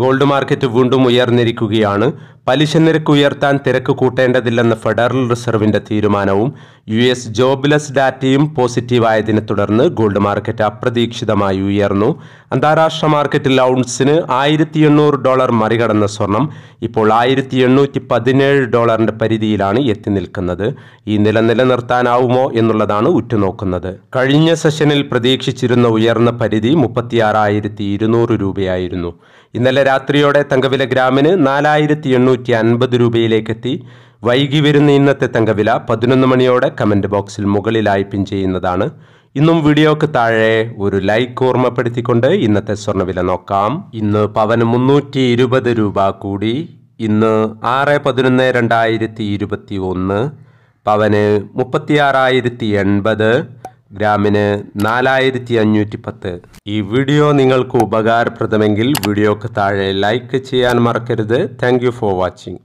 gold market വീണ്ടും ഉയർന്നിരിക്കുകയാണ് പലിശ നിരക്ക് ഉയർത്താൻ തിരക്ക് കൂട്ടേണ്ടതില്ലെന്ന ഫെഡറൽ റിസർവിന്റെ തീരുമാനവും യു എസ് ജോബ്ലെസ് ഡാറ്റയും പോസിറ്റീവായതിനെ തുടർന്ന് ഗോൾഡ് മാർക്കറ്റ് അപ്രതീക്ഷിതമായി ഉയർന്നു അന്താരാഷ്ട്ര മാർക്കറ്റിൽ ഔൺസിന് ആയിരത്തി എണ്ണൂറ് ഡോളർ മറികടന്ന സ്വർണം ഇപ്പോൾ ആയിരത്തി എണ്ണൂറ്റി പതിനേഴ് ഡോളറിന്റെ പരിധിയിലാണ് എത്തി നിൽക്കുന്നത് ഈ നില നിലനിർത്താനാവുമോ എന്നുള്ളതാണ് ഉറ്റുനോക്കുന്നത് കഴിഞ്ഞ സെഷനിൽ പ്രതീക്ഷിച്ചിരുന്ന ഉയർന്ന പരിധി മുപ്പത്തിയാറായിരത്തി ഇരുന്നൂറ് രൂപയായിരുന്നു ഇന്നലെ രാത്രിയോടെ തങ്കവില ഗ്രാമിന് നാലായിരത്തി ഇരുന്നൂറ്റി അൻപത് രൂപയിലേക്കെത്തി വൈകി വരുന്ന ഇന്നത്തെ തങ്കവില പതിനൊന്ന് മണിയോടെ കമൻറ്റ് ബോക്സിൽ മുകളിലായി പിൻ ചെയ്യുന്നതാണ് ഇന്നും വീഡിയോക്ക് താഴെ ഒരു ലൈക്ക് ഓർമ്മപ്പെടുത്തിക്കൊണ്ട് ഇന്നത്തെ സ്വർണ്ണവില നോക്കാം ഇന്ന് പവന് മുന്നൂറ്റി ഇരുപത് രൂപ കൂടി ഇന്ന് ആറ് പതിനൊന്ന് രണ്ടായിരത്തി ഇരുപത്തി ഒന്ന് പവന് മുപ്പത്തി ആറായിരത്തി എൺപത് ഗ്രാമിന് നാലായിരത്തി അഞ്ഞൂറ്റി പത്ത് ഈ വീഡിയോ നിങ്ങൾക്ക് ഉപകാരപ്രദമെങ്കിൽ വീഡിയോക്ക് താഴെ ലൈക്ക് ചെയ്യാൻ മറക്കരുത് താങ്ക് ഫോർ വാച്ചിങ്